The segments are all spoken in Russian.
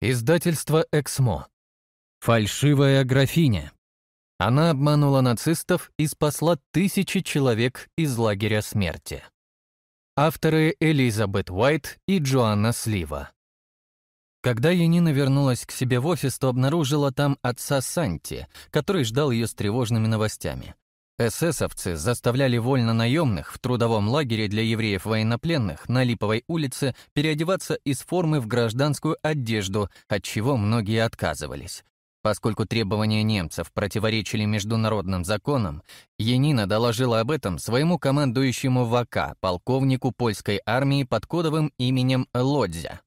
Издательство «Эксмо». Фальшивая графиня. Она обманула нацистов и спасла тысячи человек из лагеря смерти. Авторы Элизабет Уайт и Джоанна Слива. Когда Янина вернулась к себе в офис, то обнаружила там отца Санти, который ждал ее с тревожными новостями. Эсэсовцы заставляли вольно наемных в трудовом лагере для евреев-военнопленных на Липовой улице переодеваться из формы в гражданскую одежду, от чего многие отказывались. Поскольку требования немцев противоречили международным законам, Енина доложила об этом своему командующему ВК, полковнику польской армии под кодовым именем Лодзя.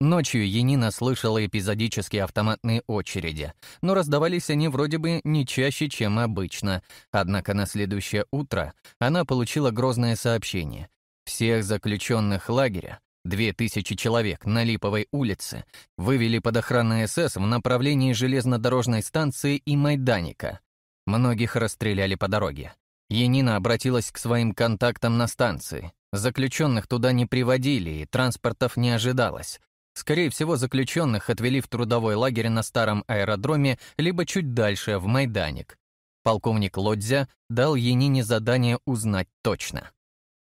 Ночью Енина слышала эпизодические автоматные очереди, но раздавались они вроде бы не чаще, чем обычно. Однако на следующее утро она получила грозное сообщение. Всех заключенных лагеря, 2000 человек на Липовой улице, вывели под охрану СС в направлении железнодорожной станции и Майданика. Многих расстреляли по дороге. Енина обратилась к своим контактам на станции. Заключенных туда не приводили, и транспортов не ожидалось. Скорее всего, заключенных отвели в трудовой лагерь на старом аэродроме, либо чуть дальше, в Майданик. Полковник Лодзя дал Янине задание узнать точно.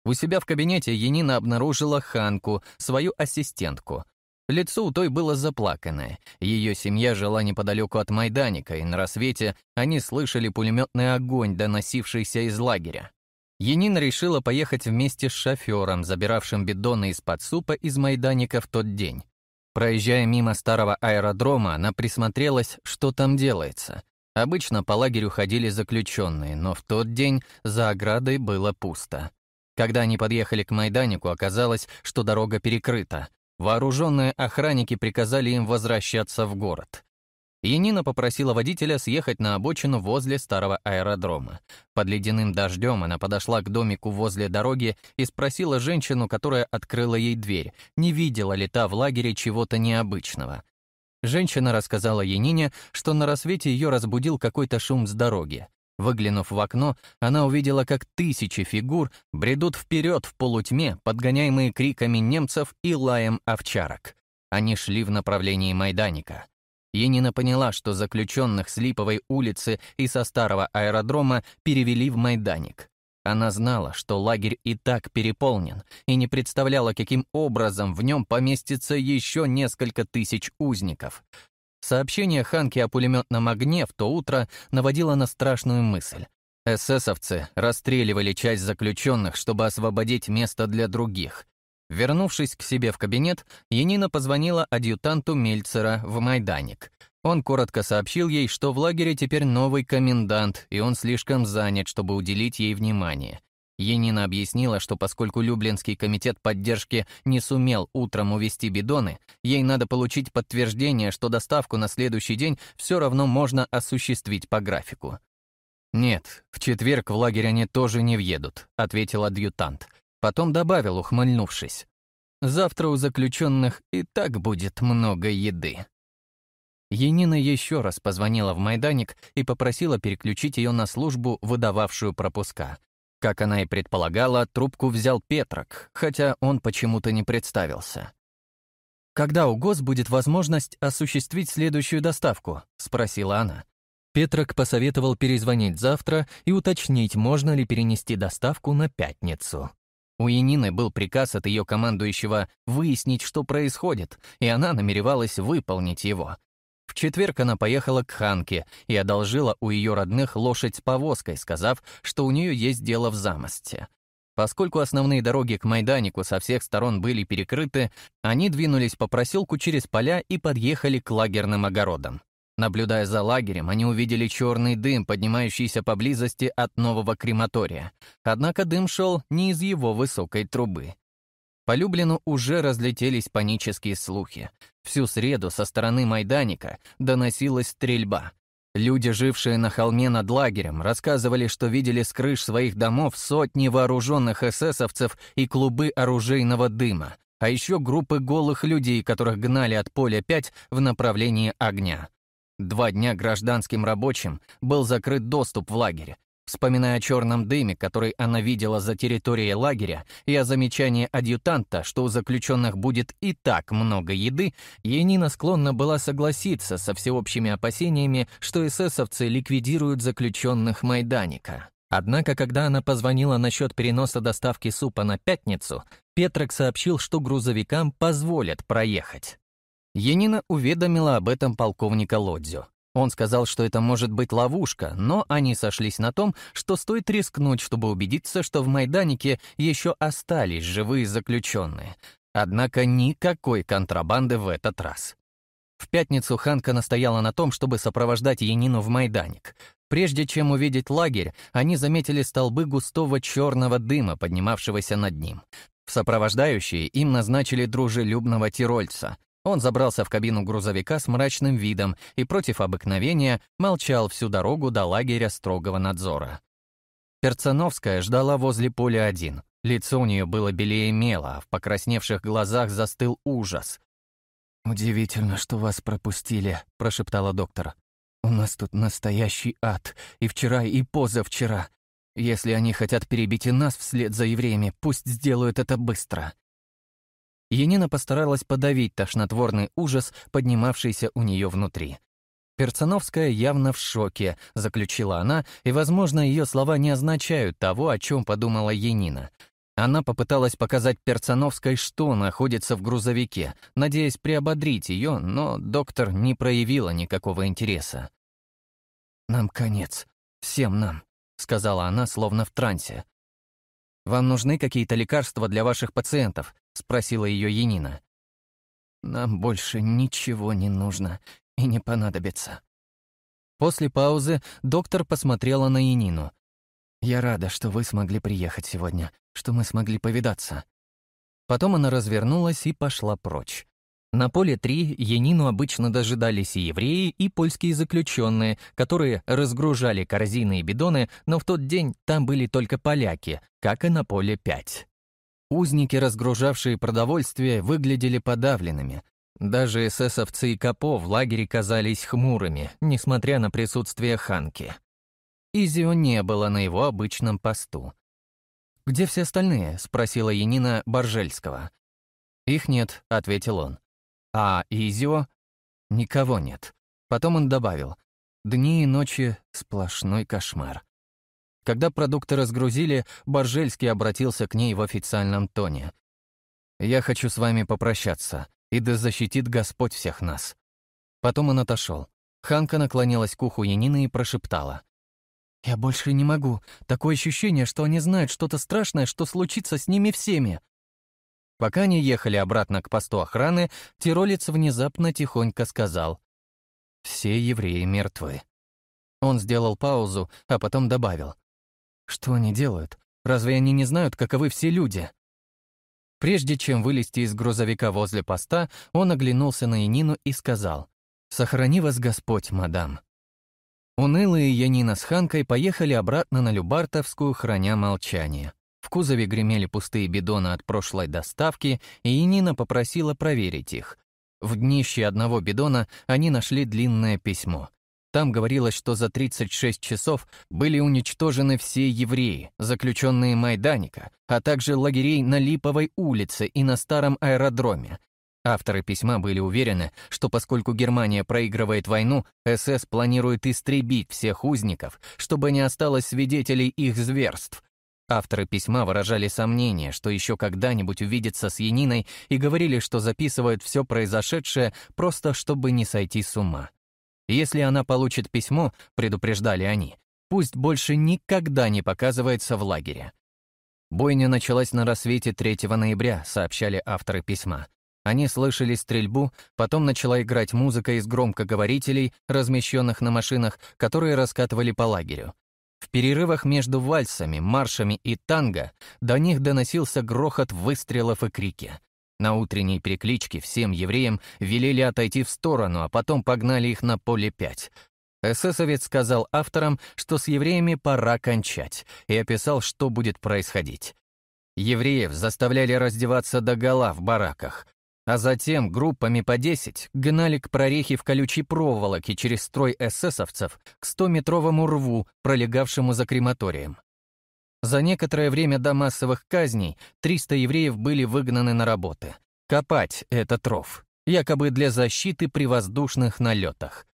У себя в кабинете Янина обнаружила Ханку, свою ассистентку. Лицо у той было заплаканное. Ее семья жила неподалеку от Майданика, и на рассвете они слышали пулеметный огонь, доносившийся из лагеря. Янина решила поехать вместе с шофером, забиравшим бидоны из-под супа из Майданика в тот день. Проезжая мимо старого аэродрома, она присмотрелась, что там делается. Обычно по лагерю ходили заключенные, но в тот день за оградой было пусто. Когда они подъехали к Майданику, оказалось, что дорога перекрыта. Вооруженные охранники приказали им возвращаться в город. Янина попросила водителя съехать на обочину возле старого аэродрома. Под ледяным дождем она подошла к домику возле дороги и спросила женщину, которая открыла ей дверь, не видела ли та в лагере чего-то необычного. Женщина рассказала Янине, что на рассвете ее разбудил какой-то шум с дороги. Выглянув в окно, она увидела, как тысячи фигур бредут вперед в полутьме, подгоняемые криками немцев и лаем овчарок. Они шли в направлении Майданика. Енина поняла, что заключенных с Липовой улицы и со старого аэродрома перевели в Майданик. Она знала, что лагерь и так переполнен, и не представляла, каким образом в нем поместится еще несколько тысяч узников. Сообщение Ханки о пулеметном огне в то утро наводило на страшную мысль. Эсэсовцы расстреливали часть заключенных, чтобы освободить место для других. Вернувшись к себе в кабинет, Янина позвонила адъютанту Мельцера в Майданик. Он коротко сообщил ей, что в лагере теперь новый комендант, и он слишком занят, чтобы уделить ей внимание. Енина объяснила, что поскольку Люблинский комитет поддержки не сумел утром увести бидоны, ей надо получить подтверждение, что доставку на следующий день все равно можно осуществить по графику. «Нет, в четверг в лагерь они тоже не въедут», — ответил адъютант. Потом добавил, ухмыльнувшись. «Завтра у заключенных и так будет много еды». Енина еще раз позвонила в Майданик и попросила переключить ее на службу, выдававшую пропуска. Как она и предполагала, трубку взял Петрок, хотя он почему-то не представился. «Когда у ГОС будет возможность осуществить следующую доставку?» — спросила она. Петрок посоветовал перезвонить завтра и уточнить, можно ли перенести доставку на пятницу. У Янины был приказ от ее командующего выяснить, что происходит, и она намеревалась выполнить его. В четверг она поехала к Ханке и одолжила у ее родных лошадь с повозкой, сказав, что у нее есть дело в замости. Поскольку основные дороги к Майданику со всех сторон были перекрыты, они двинулись по проселку через поля и подъехали к лагерным огородам. Наблюдая за лагерем, они увидели черный дым, поднимающийся поблизости от нового крематория. Однако дым шел не из его высокой трубы. По Люблину уже разлетелись панические слухи. Всю среду со стороны Майданика доносилась стрельба. Люди, жившие на холме над лагерем, рассказывали, что видели с крыш своих домов сотни вооруженных эсэсовцев и клубы оружейного дыма, а еще группы голых людей, которых гнали от поля 5 в направлении огня. Два дня гражданским рабочим был закрыт доступ в лагерь. Вспоминая о черном дыме, который она видела за территорией лагеря, и о замечании адъютанта, что у заключенных будет и так много еды, Енина склонна была согласиться со всеобщими опасениями, что эсэсовцы ликвидируют заключенных Майданика. Однако, когда она позвонила насчет переноса доставки супа на пятницу, Петрок сообщил, что грузовикам позволят проехать. Енина уведомила об этом полковника Лодзю. Он сказал, что это может быть ловушка, но они сошлись на том, что стоит рискнуть, чтобы убедиться, что в Майданике еще остались живые заключенные. Однако никакой контрабанды в этот раз. В пятницу Ханка настояла на том, чтобы сопровождать Янину в Майданик. Прежде чем увидеть лагерь, они заметили столбы густого черного дыма, поднимавшегося над ним. В сопровождающие им назначили дружелюбного тирольца. Он забрался в кабину грузовика с мрачным видом и против обыкновения молчал всю дорогу до лагеря строгого надзора. Перцановская ждала возле поля один. Лицо у нее было белее мела, а в покрасневших глазах застыл ужас. «Удивительно, что вас пропустили», — прошептала доктор. «У нас тут настоящий ад. И вчера, и позавчера. Если они хотят перебить и нас вслед за евреями, пусть сделают это быстро». Енина постаралась подавить тошнотворный ужас, поднимавшийся у нее внутри. Перцановская явно в шоке, заключила она, и, возможно, ее слова не означают того, о чем подумала Енина. Она попыталась показать Перцановской, что находится в грузовике, надеясь приободрить ее, но доктор не проявила никакого интереса. «Нам конец. Всем нам», — сказала она, словно в трансе. «Вам нужны какие-то лекарства для ваших пациентов?» — спросила ее Енина. «Нам больше ничего не нужно и не понадобится». После паузы доктор посмотрела на Енину. «Я рада, что вы смогли приехать сегодня, что мы смогли повидаться». Потом она развернулась и пошла прочь. На поле 3 Енину обычно дожидались и евреи, и польские заключенные, которые разгружали корзины и бидоны, но в тот день там были только поляки, как и на поле 5. Узники, разгружавшие продовольствие, выглядели подавленными. Даже эсэсовцы и Капо в лагере казались хмурыми, несмотря на присутствие Ханки. Изио не было на его обычном посту. «Где все остальные?» — спросила Янина Боржельского. «Их нет», — ответил он. «А Изио?» «Никого нет». Потом он добавил. «Дни и ночи — сплошной кошмар». Когда продукты разгрузили, Боржельский обратился к ней в официальном тоне. «Я хочу с вами попрощаться, и да защитит Господь всех нас». Потом он отошел. Ханка наклонилась к уху Янины и прошептала. «Я больше не могу. Такое ощущение, что они знают что-то страшное, что случится с ними всеми». Пока они ехали обратно к посту охраны, тиролец внезапно тихонько сказал. «Все евреи мертвы». Он сделал паузу, а потом добавил. Что они делают? Разве они не знают, каковы все люди? Прежде чем вылезти из грузовика возле поста, он оглянулся на Янину и сказал, «Сохрани вас Господь, мадам». Унылые Янина с Ханкой поехали обратно на Любартовскую, храня молчание. В кузове гремели пустые бидоны от прошлой доставки, и Янина попросила проверить их. В днище одного бидона они нашли длинное письмо. Там говорилось, что за 36 часов были уничтожены все евреи, заключенные Майданика, а также лагерей на Липовой улице и на старом аэродроме. Авторы письма были уверены, что поскольку Германия проигрывает войну, СС планирует истребить всех узников, чтобы не осталось свидетелей их зверств. Авторы письма выражали сомнение, что еще когда-нибудь увидятся с Яниной и говорили, что записывают все произошедшее просто чтобы не сойти с ума. Если она получит письмо, предупреждали они, пусть больше никогда не показывается в лагере. Бойня началась на рассвете 3 ноября, сообщали авторы письма. Они слышали стрельбу, потом начала играть музыка из громкоговорителей, размещенных на машинах, которые раскатывали по лагерю. В перерывах между вальсами, маршами и танго до них доносился грохот выстрелов и крики. На утренней перекличке всем евреям велели отойти в сторону, а потом погнали их на поле 5. Эсэсовец сказал авторам, что с евреями пора кончать, и описал, что будет происходить. Евреев заставляли раздеваться до гола в бараках, а затем группами по 10 гнали к прорехе в колючей проволоке через строй эсэсовцев к 100-метровому рву, пролегавшему за крематорием. За некоторое время до массовых казней 300 евреев были выгнаны на работы. Копать этот ров, якобы для защиты при воздушных налетах.